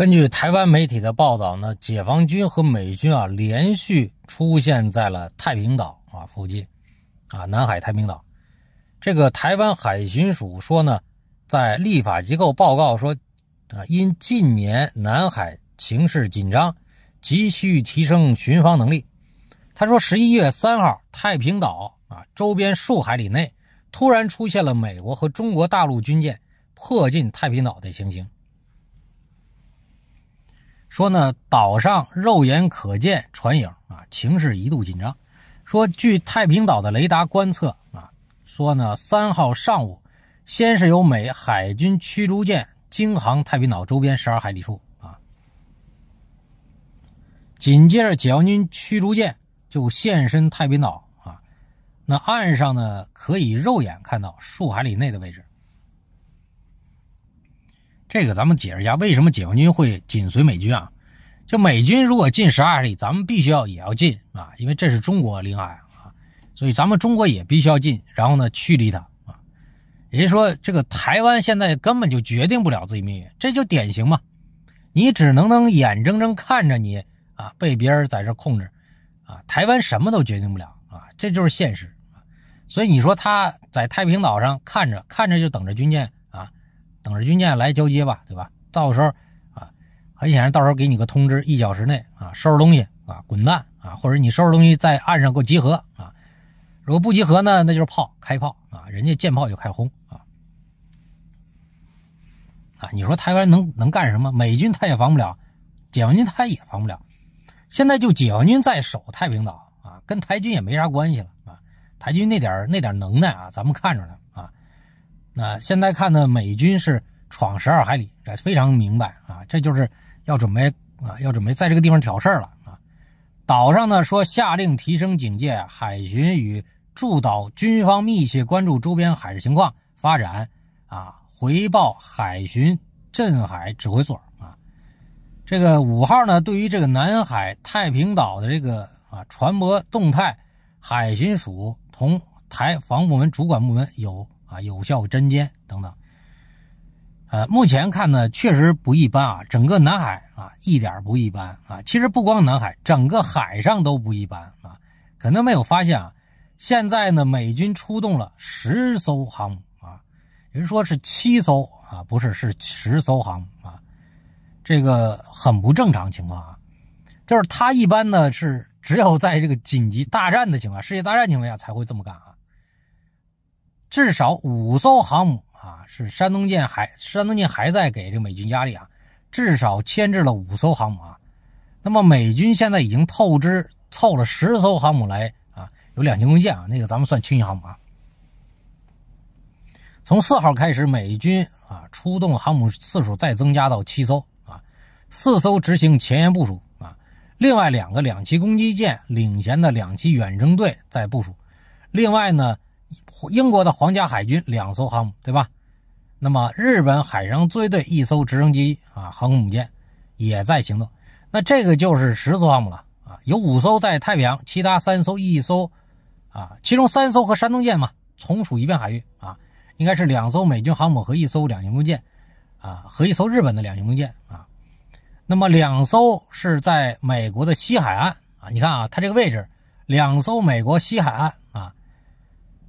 根据台湾媒体的报道呢，解放军和美军啊连续出现在了太平岛啊附近，啊南海太平岛。这个台湾海巡署说呢，在立法机构报告说，啊因近年南海形势紧张，急需提升巡防能力。他说，十一月三号，太平岛啊周边数海里内突然出现了美国和中国大陆军舰迫近太平岛的情形。说呢，岛上肉眼可见船影啊，情势一度紧张。说据太平岛的雷达观测啊，说呢，三号上午，先是由美海军驱逐舰经航太平岛周边十二海里处啊，紧接着解放军驱逐舰就现身太平岛啊，那岸上呢可以肉眼看到数海里内的位置。这个咱们解释一下，为什么解放军会紧随美军啊？就美军如果进十二里，咱们必须要也要进啊，因为这是中国领海啊，所以咱们中国也必须要进，然后呢驱离它啊。也就是说，这个台湾现在根本就决定不了自己命运，这就典型嘛。你只能能眼睁睁看着你啊被别人在这控制啊，台湾什么都决定不了啊，这就是现实。所以你说他在太平岛上看着看着就等着军舰。等着军舰来交接吧，对吧？到时候啊，很显然，到时候给你个通知，一小时内啊，收拾东西啊，滚蛋啊，或者你收拾东西在岸上给我集合啊。如果不集合呢，那就是炮开炮啊，人家舰炮就开轰啊。啊，你说台湾能能干什么？美军他也防不了，解放军他也防不了。现在就解放军在守太平岛啊，跟台军也没啥关系了啊。台军那点那点能耐啊，咱们看着了。那现在看呢，美军是闯十二海里，非常明白啊，这就是要准备啊，要准备在这个地方挑事儿了啊。岛上呢说下令提升警戒，海巡与驻岛军方密切关注周边海事情况发展啊，回报海巡镇海指挥所啊。这个五号呢，对于这个南海太平岛的这个啊船舶动态，海巡署同台防部门主管部门有。啊，有效针尖等等，呃，目前看呢，确实不一般啊，整个南海啊，一点不一般啊。其实不光南海，整个海上都不一般啊。可能没有发现啊，现在呢，美军出动了十艘航母啊，人说是七艘啊，不是，是十艘航母啊，这个很不正常情况啊，就是它一般呢是只有在这个紧急大战的情况，世界大战情况下才会这么干啊。至少五艘航母啊，是山东舰，还山东舰还在给这美军压力啊，至少牵制了五艘航母啊。那么美军现在已经透支凑了十艘航母来啊，有两栖攻击舰啊，那个咱们算轻型航母啊。从四号开始，美军啊出动航母次数再增加到七艘啊，四艘执行前沿部署啊，另外两个两栖攻击舰领衔的两栖远征队在部署，另外呢。英国的皇家海军两艘航母，对吧？那么日本海上自卫队一艘直升机啊航空母舰也在行动。那这个就是十艘航母了啊，有五艘在太平洋，其他三艘一艘啊，其中三艘和山东舰嘛，同属一片海域啊，应该是两艘美军航母和一艘两栖攻舰啊，和一艘日本的两栖攻舰啊。那么两艘是在美国的西海岸啊，你看啊，它这个位置，两艘美国西海岸。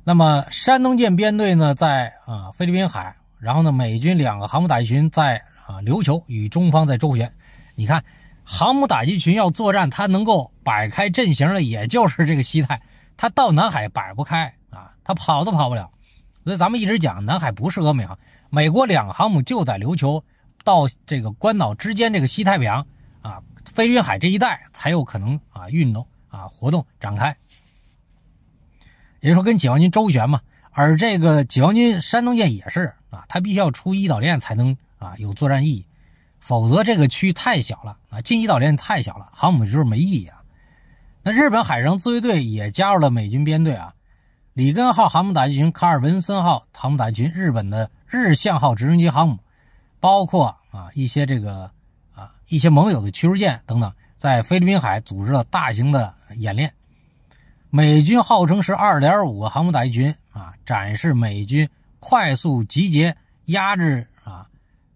那么，山东舰编队呢，在啊菲律宾海，然后呢，美军两个航母打击群在啊琉球与中方在周旋。你看，航母打击群要作战，它能够摆开阵型的，也就是这个西太，它到南海摆不开啊，它跑都跑不了。所以，咱们一直讲，南海不是俄美航，美国两个航母就在琉球到这个关岛之间这个西太平洋啊、菲律宾海这一带才有可能啊运动啊活动展开。也就是说，跟解放军周旋嘛，而这个解放军山东舰也是啊，它必须要出一岛链才能啊有作战意义，否则这个区域太小了啊，进一岛链太小了，航母就是没意义啊。那日本海上自卫队也加入了美军编队啊，里根号航母打击群、卡尔文森号航母打击群、日本的日向号直升机航母，包括啊一些这个啊一些盟友的驱逐舰等等，在菲律宾海组织了大型的演练。美军号称是二点五个航母打击群啊，展示美军快速集结、压制啊，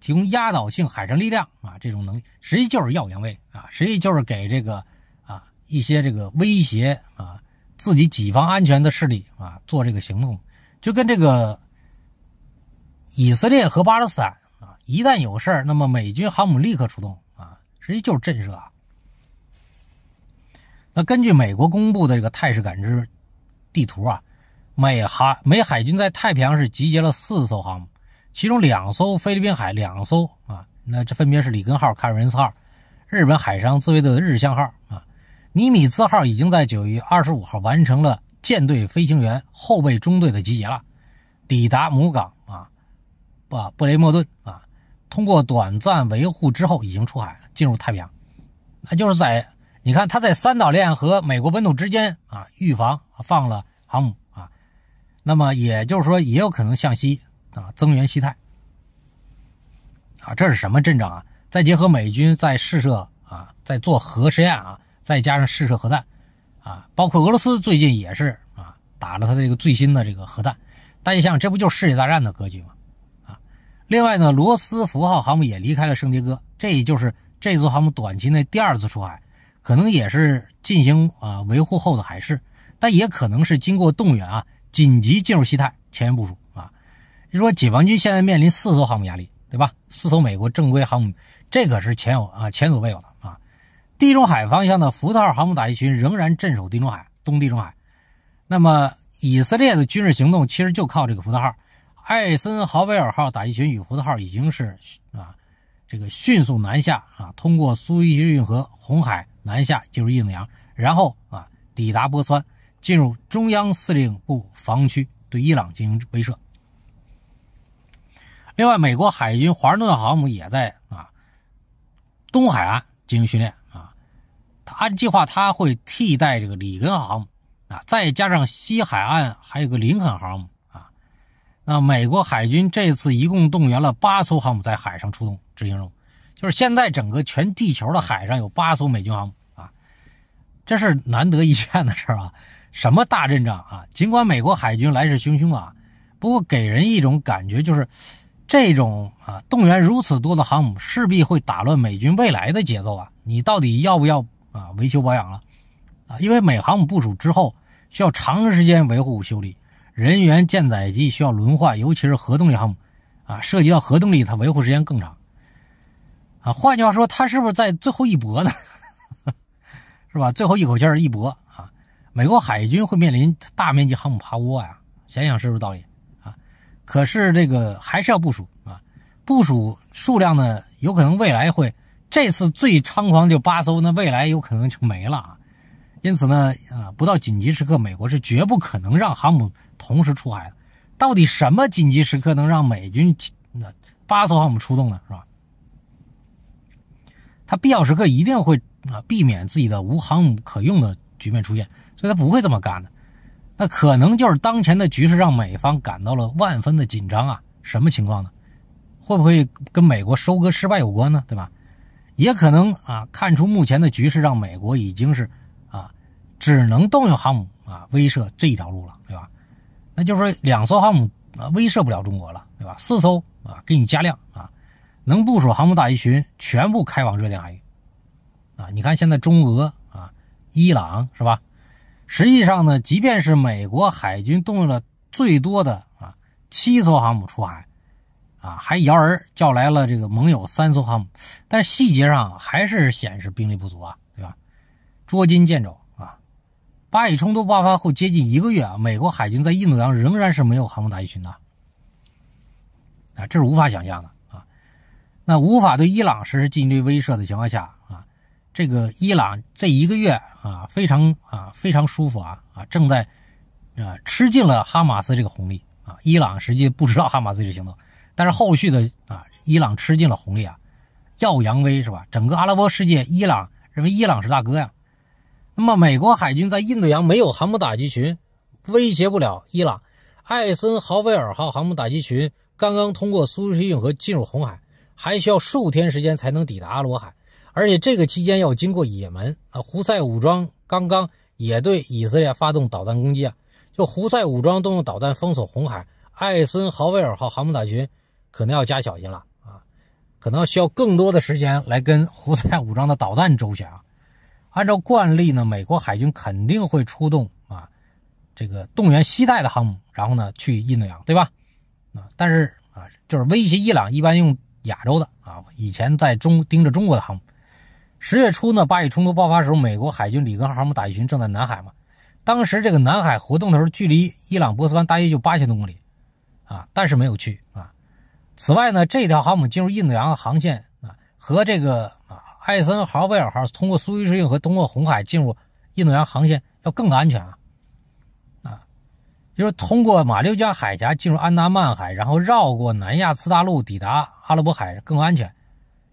提供压倒性海上力量啊这种能力，实际就是要扬威啊，实际就是给这个啊一些这个威胁啊自己己方安全的势力啊做这个行动，就跟这个以色列和巴勒斯坦啊，一旦有事儿，那么美军航母立刻出动啊，实际就是震慑。啊。那根据美国公布的这个态势感知地图啊，美海美海军在太平洋是集结了四艘航母，其中两艘菲律宾海，两艘啊，那这分别是里根号、卡尔文斯号，日本海上自卫队的日向号啊，尼米兹号已经在九月二十五号完成了舰队飞行员后备中队的集结了，抵达母港啊，布布雷莫顿啊，通过短暂维护之后已经出海进入太平洋，那就是在。你看，他在三岛链和美国本土之间啊，预防放了航母啊，那么也就是说，也有可能向西啊增援西太啊，这是什么阵仗啊？再结合美军在试射啊，在做核试验啊，再加上试射核弹啊，包括俄罗斯最近也是啊，打了他的这个最新的这个核弹，大家想，这不就是世界大战的格局吗？啊，另外呢，罗斯福号航母也离开了圣迭戈，这也就是这艘航母短期内第二次出海。可能也是进行啊维护后的海试，但也可能是经过动员啊紧急进入西太前沿部署啊。就说解放军现在面临四艘航母压力，对吧？四艘美国正规航母，这可是前有啊前所未有的啊。地中海方向的福特号航母打击群仍然镇守地中海东地中海。那么以色列的军事行动其实就靠这个福特号、艾森豪威尔号打击群与福特号已经是啊这个迅速南下啊，通过苏伊士运河、红海。南下进入印度洋，然后啊抵达波斯湾，进入中央司令部防区，对伊朗进行威慑。另外，美国海军华盛顿航母也在啊东海岸进行训练啊。它按计划，它会替代这个里根航母啊，再加上西海岸还有个林肯航母啊。那美国海军这次一共动员了八艘航母在海上出动执行任务。就是现在，整个全地球的海上有八艘美军航母啊，这是难得一见的事儿啊！什么大阵仗啊？尽管美国海军来势汹汹啊，不过给人一种感觉就是，这种啊动员如此多的航母，势必会打乱美军未来的节奏啊！你到底要不要啊维修保养了啊？因为美航母部署之后需要长时间维护修理，人员舰载机需要轮换，尤其是核动力航母啊，涉及到核动力，它维护时间更长。啊，换句话说，他是不是在最后一搏呢？是吧？最后一口气儿一搏啊！美国海军会面临大面积航母趴窝呀？想想是不是道理啊？可是这个还是要部署啊，部署数量呢，有可能未来会这次最猖狂就八艘，那未来有可能就没了啊。因此呢，啊，不到紧急时刻，美国是绝不可能让航母同时出海的。到底什么紧急时刻能让美军那八艘航母出动呢？是吧？他必要时刻一定会啊避免自己的无航母可用的局面出现，所以他不会这么干的。那可能就是当前的局势让美方感到了万分的紧张啊！什么情况呢？会不会跟美国收割失败有关呢？对吧？也可能啊，看出目前的局势让美国已经是啊只能动用航母啊威慑这一条路了，对吧？那就是说两艘航母啊威慑不了中国了，对吧？四艘啊给你加量啊！能部署航母打击群，全部开往热点海域，啊，你看现在中俄啊、伊朗是吧？实际上呢，即便是美国海军动用了最多的啊七艘航母出海，啊，还摇人叫来了这个盟友三艘航母，但细节上还是显示兵力不足啊，对吧？捉襟见肘啊！巴以冲突爆发后接近一个月啊，美国海军在印度洋仍然是没有航母打击群的，啊，这是无法想象的。那无法对伊朗实施经济威慑的情况下啊，这个伊朗这一个月啊非常啊非常舒服啊啊正在啊吃尽了哈马斯这个红利啊。伊朗实际不知道哈马斯这个行动，但是后续的啊，伊朗吃尽了红利啊，耀扬威是吧？整个阿拉伯世界，伊朗认为伊朗是大哥呀。那么美国海军在印度洋没有航母打击群，威胁不了伊朗。艾森豪威尔号航母打击群刚刚通过苏伊士运河进入红海。还需要数天时间才能抵达阿罗海，而且这个期间要经过也门啊。胡塞武装刚刚也对以色列发动导弹攻击啊，就胡塞武装动用导弹封锁红海，艾森豪威尔号航母大军群可能要加小心了啊，可能需要更多的时间来跟胡塞武装的导弹周旋。啊。按照惯例呢，美国海军肯定会出动啊，这个动员西带的航母，然后呢去印度洋，对吧？啊，但是啊，就是威胁伊朗一般用。亚洲的啊，以前在中盯着中国的航母。十月初呢，巴以冲突爆发时候，美国海军里根号航母打击群正在南海嘛。当时这个南海活动的时候，距离伊朗波斯湾大约就八千多公里啊，但是没有去啊。此外呢，这条航母进入印度洋的航线啊，和这个啊艾森豪威尔号通过苏伊士运河通过红海进入印度洋航线要更安全啊。就是通过马六甲海峡进入安达曼海，然后绕过南亚次大陆抵达阿拉伯海更安全，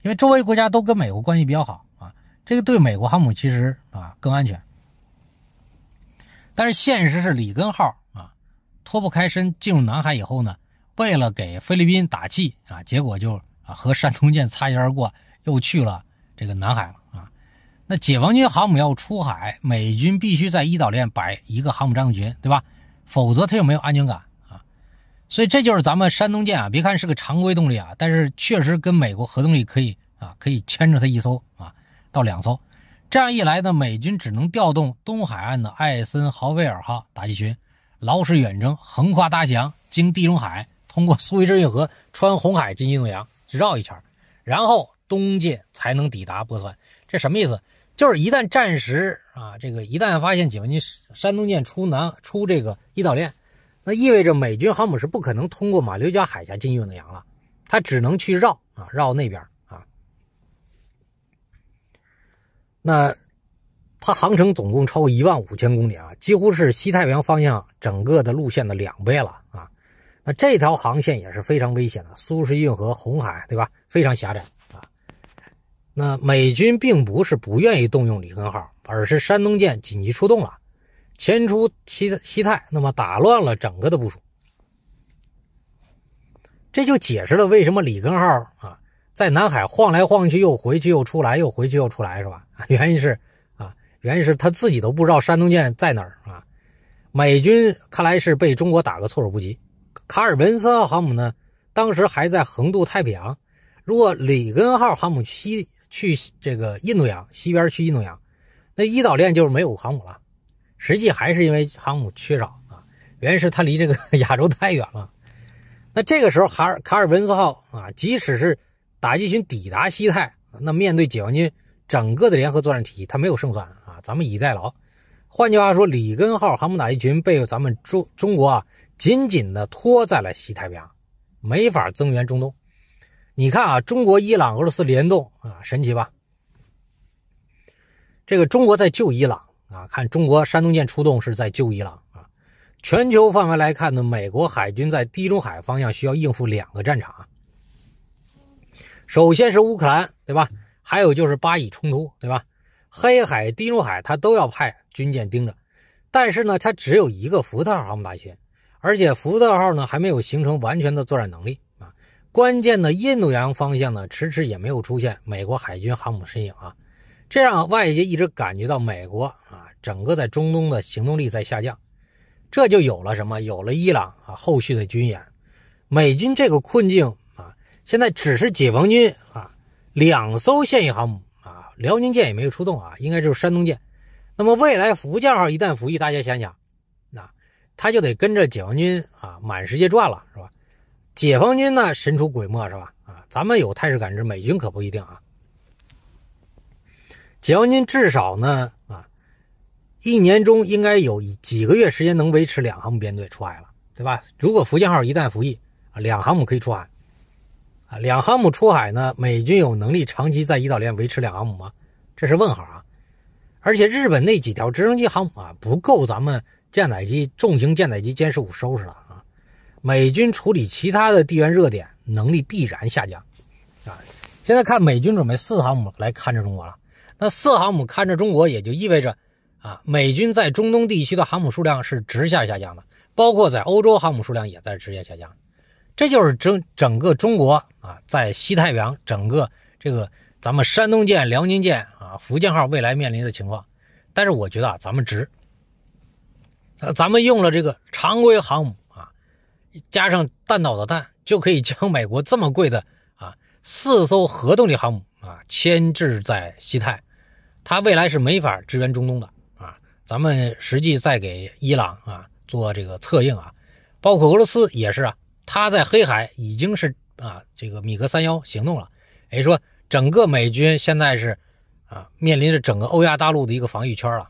因为周围国家都跟美国关系比较好啊，这个对美国航母其实啊更安全。但是现实是里根号啊脱不开身进入南海以后呢，为了给菲律宾打气啊，结果就啊和山东舰擦肩而过，又去了这个南海了啊。那解放军航母要出海，美军必须在伊岛链摆一个航母战斗群，对吧？否则他就没有安全感啊，所以这就是咱们山东舰啊，别看是个常规动力啊，但是确实跟美国核动力可以啊，可以牵着它一艘啊到两艘，这样一来呢，美军只能调动东海岸的艾森豪威尔号打击群，劳使远征横跨大西洋，经地中海，通过苏伊士运河，穿红海进印度洋绕一圈，然后东舰才能抵达波斯湾，这什么意思？就是一旦战时啊，这个一旦发现解放军山东舰出南出这个一岛链，那意味着美军航母是不可能通过马六甲海峡进印度洋了，它只能去绕啊绕那边啊。那它航程总共超过一万五千公里啊，几乎是西太平洋方向整个的路线的两倍了啊。那这条航线也是非常危险的，苏伊士运河、红海，对吧？非常狭窄。那美军并不是不愿意动用里根号，而是山东舰紧急出动了，前出西西太，那么打乱了整个的部署。这就解释了为什么里根号啊在南海晃来晃去，又回去又出来，又回去又出来，是吧？原因是啊，原因是他自己都不知道山东舰在哪儿啊。美军看来是被中国打个措手不及。卡尔文森号航母呢，当时还在横渡太平洋，如果里根号航母西。去这个印度洋西边，去印度洋，那伊岛链就是没有航母了。实际还是因为航母缺少啊，原因是他离这个 亚洲太远了。那这个时候，哈尔卡尔文斯号啊，即使是打击群抵达西太，那面对解放军整个的联合作战体系，他没有胜算啊。咱们以待劳，换句话说，里根号航母打击群被咱们中中国啊紧紧的拖在了西太平洋，没法增援中东。你看啊，中国、伊朗、俄罗斯联动啊，神奇吧？这个中国在救伊朗啊，看中国山东舰出动是在救伊朗啊。全球范围来看呢，美国海军在地中海方向需要应付两个战场，首先是乌克兰，对吧？还有就是巴以冲突，对吧？黑海、地中海，它都要派军舰盯着。但是呢，它只有一个福特号航母大击群，而且福特号呢还没有形成完全的作战能力。关键的印度洋方向呢，迟迟也没有出现美国海军航母身影啊，这让外界一直感觉到美国啊，整个在中东的行动力在下降，这就有了什么？有了伊朗啊，后续的军演，美军这个困境啊，现在只是解放军啊，两艘现役航母啊，辽宁舰也没有出动啊，应该就是山东舰。那么未来福建号一旦服役，大家想想，那他就得跟着解放军啊，满世界转了，是吧？解放军呢神出鬼没是吧？啊，咱们有态势感知，美军可不一定啊。解放军至少呢啊，一年中应该有几个月时间能维持两航母编队出海了，对吧？如果福建号一旦服役啊，两航母可以出海。啊，两航母出海呢，美军有能力长期在伊岛链维持两航母吗？这是问号啊！而且日本那几条直升机航母啊，不够咱们舰载机、重型舰载机歼十五收拾了。美军处理其他的地缘热点能力必然下降，啊，现在看美军准备四航母来看着中国了，那四航母看着中国也就意味着，啊，美军在中东地区的航母数量是直线下降的，包括在欧洲航母数量也在直线下降，这就是整整个中国啊，在西太平洋整个这个咱们山东舰、辽宁舰啊、福建号未来面临的情况，但是我觉得啊，咱们值，咱们用了这个常规航母。加上弹道的弹，就可以将美国这么贵的啊四艘核动力航母啊牵制在西太，它未来是没法支援中东的啊。咱们实际在给伊朗啊做这个策应啊，包括俄罗斯也是啊，它在黑海已经是啊这个米格三幺行动了，也就说，整个美军现在是啊面临着整个欧亚大陆的一个防御圈了。